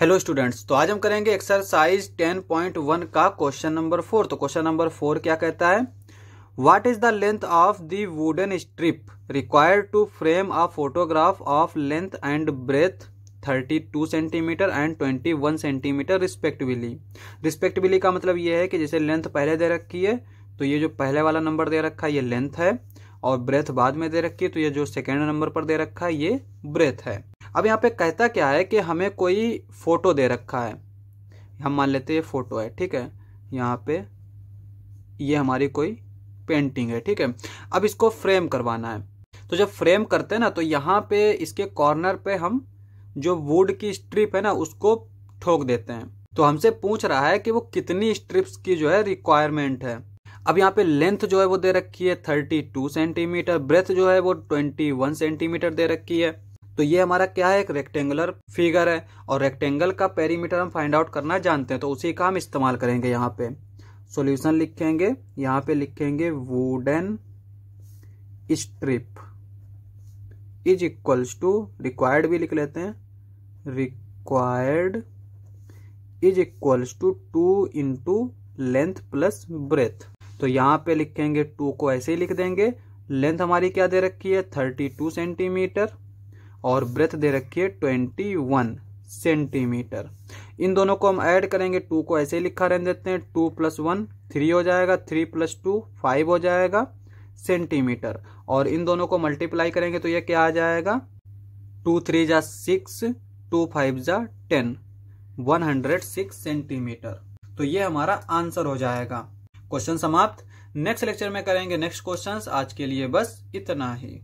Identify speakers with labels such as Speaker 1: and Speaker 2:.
Speaker 1: hello students तो आज हम करेंगे एक्सरसाइज 10.1 का क्वेश्चन नंबर फोर तो क्वेश्चन नंबर फोर क्या कहता है what is the length of the wooden strip required to frame a photograph of length and breadth 32 centimetre and 21 centimetre respectively respectively का मतलब यह है कि जैसे लेंथ पहले दे रखी है तो ये जो पहले वाला नंबर दे रखा है ये लेंथ है और ब्रेथ बाद में दे रखी है तो ये जो सेकेंड नंबर पर दे रखा है ये ब्रेथ है अब यहाँ पे कहता क्या है कि हमें कोई फोटो दे रखा है हम मान लेते हैं फोटो है ठीक है यहाँ पे ये हमारी कोई पेंटिंग है ठीक है अब इसको फ्रेम करवाना है तो जब फ्रेम करते हैं ना तो यहाँ पे इसके कॉर्नर पे हम जो वुड की स्ट्रिप है ना उसको ठोक देते हैं तो हमसे पूछ रहा है कि वो कितनी स्ट्रिप्स की जो है रिक्वायरमेंट है अब यहाँ पे लेंथ जो है वो दे रखी है थर्टी टू सेंटीमीटर ब्रेथ जो है वो ट्वेंटी वन सेंटीमीटर दे रखी है तो ये हमारा क्या है एक रेक्टेंगुलर फिगर है और रेक्टेंगल का पेरीमीटर हम फाइंड आउट करना जानते हैं तो उसी का हम इस्तेमाल करेंगे यहाँ पे सोल्यूशन लिखेंगे यहाँ पे लिखेंगे wooden strip is equals to required भी लिख लेते हैं required is equals to two into length plus breadth तो यहाँ पे लिखेंगे टू को ऐसे ही लिख देंगे लेंथ हमारी क्या दे रखी है थर्टी टू सेंटीमीटर और ब्रेथ दे रखी है ट्वेंटी वन सेंटीमीटर इन दोनों को हम ऐड करेंगे टू को ऐसे ही लिखा रहने देते हैं टू प्लस वन थ्री हो जाएगा थ्री प्लस टू फाइव हो जाएगा सेंटीमीटर और इन दोनों को मल्टीप्लाई करेंगे तो यह क्या आ जाएगा टू थ्री जा सिक्स टू फाइव जा ten one hundred six centimetre तो ये हमारा आंसर हो जाएगा क्वेश्चन समाप्त नेक्स्ट लेक्चर में करेंगे नेक्स्ट क्वेश्चंस आज के लिए बस इतना ही